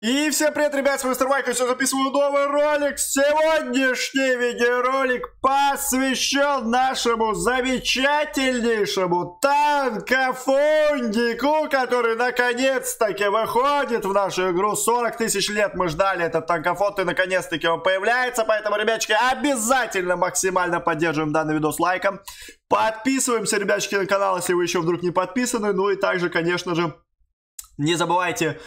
И всем привет, ребят, с вами Старвайк, я все записываю новый ролик. Сегодняшний видеоролик посвящен нашему замечательнейшему танкофондику, который наконец-таки выходит в нашу игру. 40 тысяч лет мы ждали этот танкофонд, и наконец-таки он появляется. Поэтому, ребятчики, обязательно максимально поддерживаем данный видос лайком. Подписываемся, ребятчики, на канал, если вы еще вдруг не подписаны. Ну и также, конечно же, не забывайте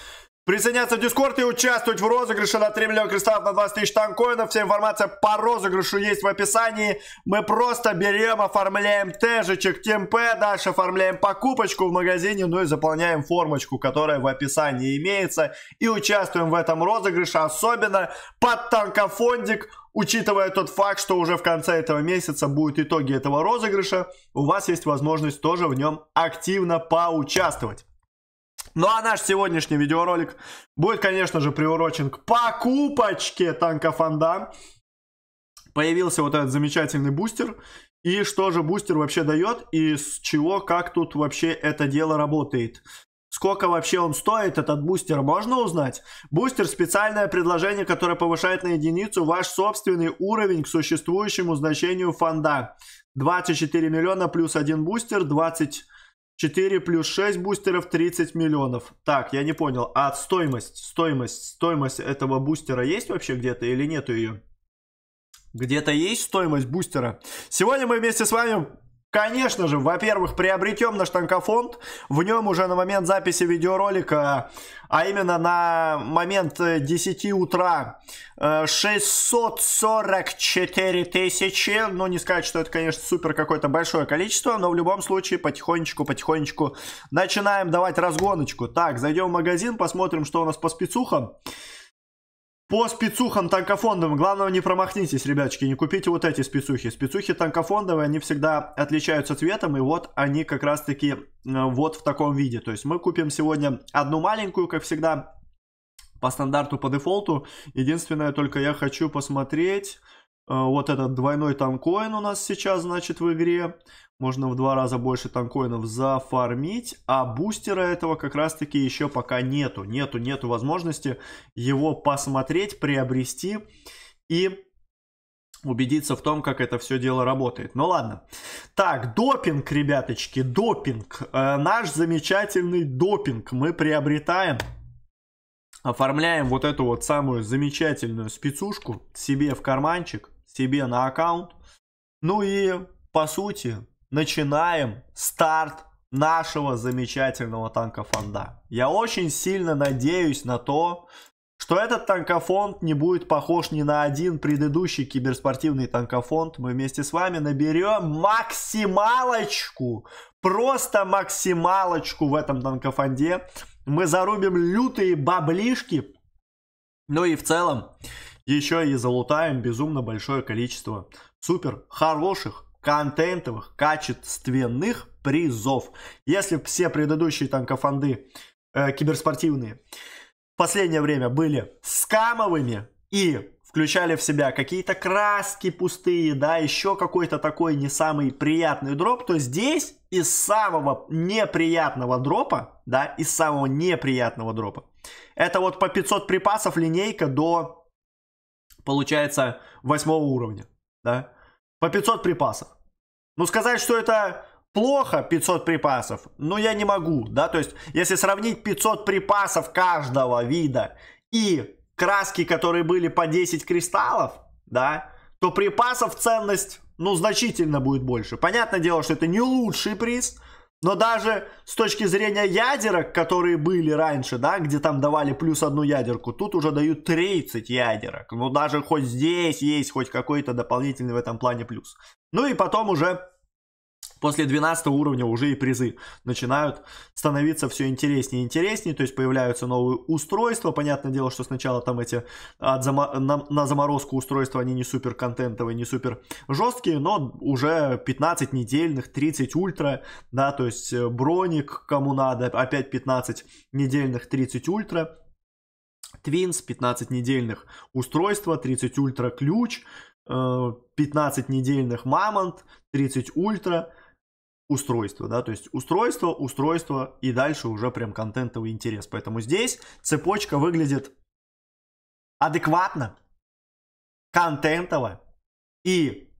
Присоединяться в Дискорд и участвовать в розыгрыше на 3 миллиона кристаллов на 20 тысяч танкоинов. Вся информация по розыгрышу есть в описании. Мы просто берем, оформляем тежечек ТМП, дальше оформляем покупочку в магазине, ну и заполняем формочку, которая в описании имеется. И участвуем в этом розыгрыше, особенно под танкофондик. Учитывая тот факт, что уже в конце этого месяца будут итоги этого розыгрыша, у вас есть возможность тоже в нем активно поучаствовать. Ну а наш сегодняшний видеоролик будет, конечно же, приурочен к покупочке танка Фанда. Появился вот этот замечательный бустер. И что же бустер вообще дает, и с чего, как тут вообще это дело работает. Сколько вообще он стоит, этот бустер, можно узнать? Бустер – специальное предложение, которое повышает на единицу ваш собственный уровень к существующему значению фонда. 24 миллиона плюс один бустер, 20 4 плюс 6 бустеров 30 миллионов. Так, я не понял. А стоимость, стоимость, стоимость этого бустера есть вообще где-то или нету ее? Где-то есть стоимость бустера? Сегодня мы вместе с вами Конечно же, во-первых, приобретем наш танкофонд. В нем уже на момент записи видеоролика, а именно на момент 10 э, утра 644 э, тысячи. Ну, не сказать, что это, конечно, супер какое-то большое количество, но в любом случае потихонечку-потихонечку начинаем давать разгоночку. Так, зайдем в магазин, посмотрим, что у нас по спецухам. По спецухам танкофондовым, Главное не промахнитесь, ребячки, не купите вот эти спецухи. Спецухи танкофондовые, они всегда отличаются цветом, и вот они как раз-таки э, вот в таком виде. То есть мы купим сегодня одну маленькую, как всегда, по стандарту, по дефолту. Единственное, только я хочу посмотреть... Э, вот этот двойной танкоин у нас сейчас, значит, в игре. Можно в два раза больше танкоинов зафармить, а бустера этого как раз-таки еще пока нету. Нету, нету возможности его посмотреть, приобрести и убедиться в том, как это все дело работает. Ну ладно. Так, допинг, ребяточки, допинг. Э, наш замечательный допинг мы приобретаем. Оформляем вот эту вот самую замечательную спецушку себе в карманчик себе на аккаунт. Ну и, по сути, начинаем старт нашего замечательного танкофонда. Я очень сильно надеюсь на то, что этот танкофонд не будет похож ни на один предыдущий киберспортивный танкофонд. Мы вместе с вами наберем максималочку, просто максималочку в этом танкофонде. Мы зарубим лютые баблишки. Ну и в целом, еще и залутаем безумно большое количество супер хороших, контентовых, качественных призов. Если все предыдущие там э, киберспортивные в последнее время были скамовыми и включали в себя какие-то краски пустые, да, еще какой-то такой не самый приятный дроп, то здесь из самого неприятного дропа, да, из самого неприятного дропа, это вот по 500 припасов линейка до получается, восьмого уровня, да, по 500 припасов. Ну, сказать, что это плохо 500 припасов, ну, я не могу, да, то есть, если сравнить 500 припасов каждого вида и краски, которые были по 10 кристаллов, да, то припасов ценность, ну, значительно будет больше. Понятное дело, что это не лучший приз, но даже с точки зрения ядерок, которые были раньше, да, где там давали плюс одну ядерку, тут уже дают 30 ядерок. Ну, даже хоть здесь есть хоть какой-то дополнительный в этом плане плюс. Ну и потом уже После 12 уровня уже и призы начинают становиться все интереснее и интереснее, то есть появляются новые устройства, понятное дело, что сначала там эти от а, зама... на... на заморозку устройства, они не супер контентовые, не супер жесткие, но уже 15 недельных, 30 ультра, да, то есть э, броник кому надо, опять 15 недельных, 30 ультра, твинс 15 недельных устройства, 30 ультра ключ, 15 э, недельных мамонт, 30 ультра, устройство, да, то есть устройство, устройство и дальше уже прям контентовый интерес. Поэтому здесь цепочка выглядит адекватно, контентово и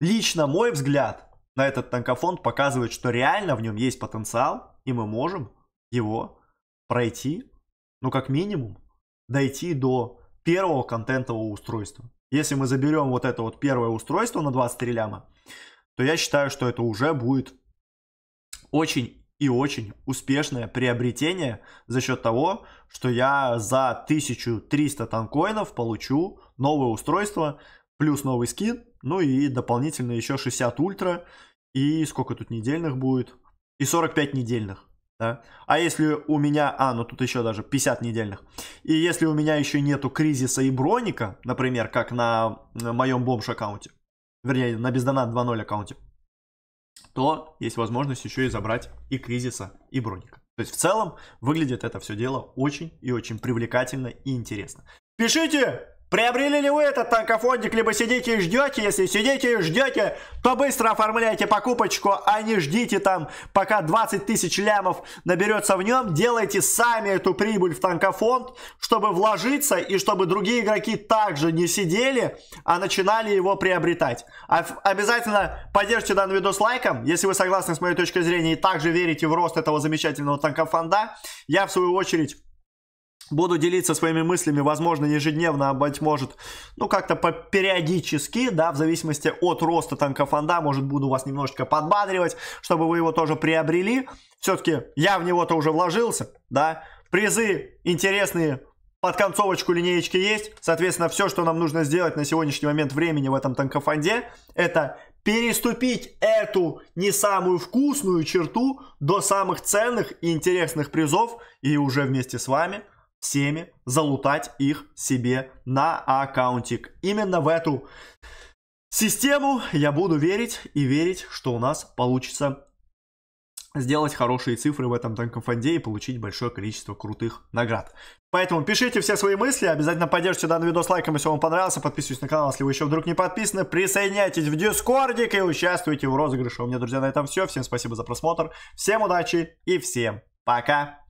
лично мой взгляд на этот танкофонд показывает, что реально в нем есть потенциал и мы можем его пройти, ну как минимум, дойти до первого контентового устройства. Если мы заберем вот это вот первое устройство на 23 ляма, то я считаю, что это уже будет очень и очень успешное приобретение за счет того, что я за 1300 танкоинов получу новое устройство, плюс новый скин, ну и дополнительно еще 60 ультра, и сколько тут недельных будет, и 45 недельных. Да? А если у меня, а, ну тут еще даже 50 недельных. И если у меня еще нету кризиса и броника, например, как на, моем бомж аккаунте, вернее, на бездонат 2.0 аккаунте, то есть возможность еще и забрать и кризиса, и броника. То есть в целом выглядит это все дело очень и очень привлекательно и интересно. Пишите! Приобрели ли вы этот танкофондик, либо сидите и ждете? Если сидите и ждете, то быстро оформляйте покупочку, а не ждите там, пока 20 тысяч лямов наберется в нем. Делайте сами эту прибыль в танкофонд, чтобы вложиться и чтобы другие игроки также не сидели, а начинали его приобретать. А обязательно поддержите данный видос лайком, если вы согласны с моей точкой зрения и также верите в рост этого замечательного танкофонда. Я в свою очередь Буду делиться своими мыслями, возможно, ежедневно, а быть может, ну, как-то по периодически, да, в зависимости от роста танка фонда, может, буду вас немножечко подбадривать, чтобы вы его тоже приобрели. Все-таки я в него-то уже вложился, да. Призы интересные под концовочку линеечки есть. Соответственно, все, что нам нужно сделать на сегодняшний момент времени в этом танкофонде, это переступить эту не самую вкусную черту до самых ценных и интересных призов. И уже вместе с вами всеми, залутать их себе на аккаунтик. Именно в эту систему я буду верить и верить, что у нас получится сделать хорошие цифры в этом танкофонде и получить большое количество крутых наград. Поэтому пишите все свои мысли, обязательно поддержите данный видос лайком, если вам понравился, подписывайтесь на канал, если вы еще вдруг не подписаны, присоединяйтесь в дискордик и участвуйте в розыгрыше. У меня, друзья, на этом все. Всем спасибо за просмотр, всем удачи и всем пока!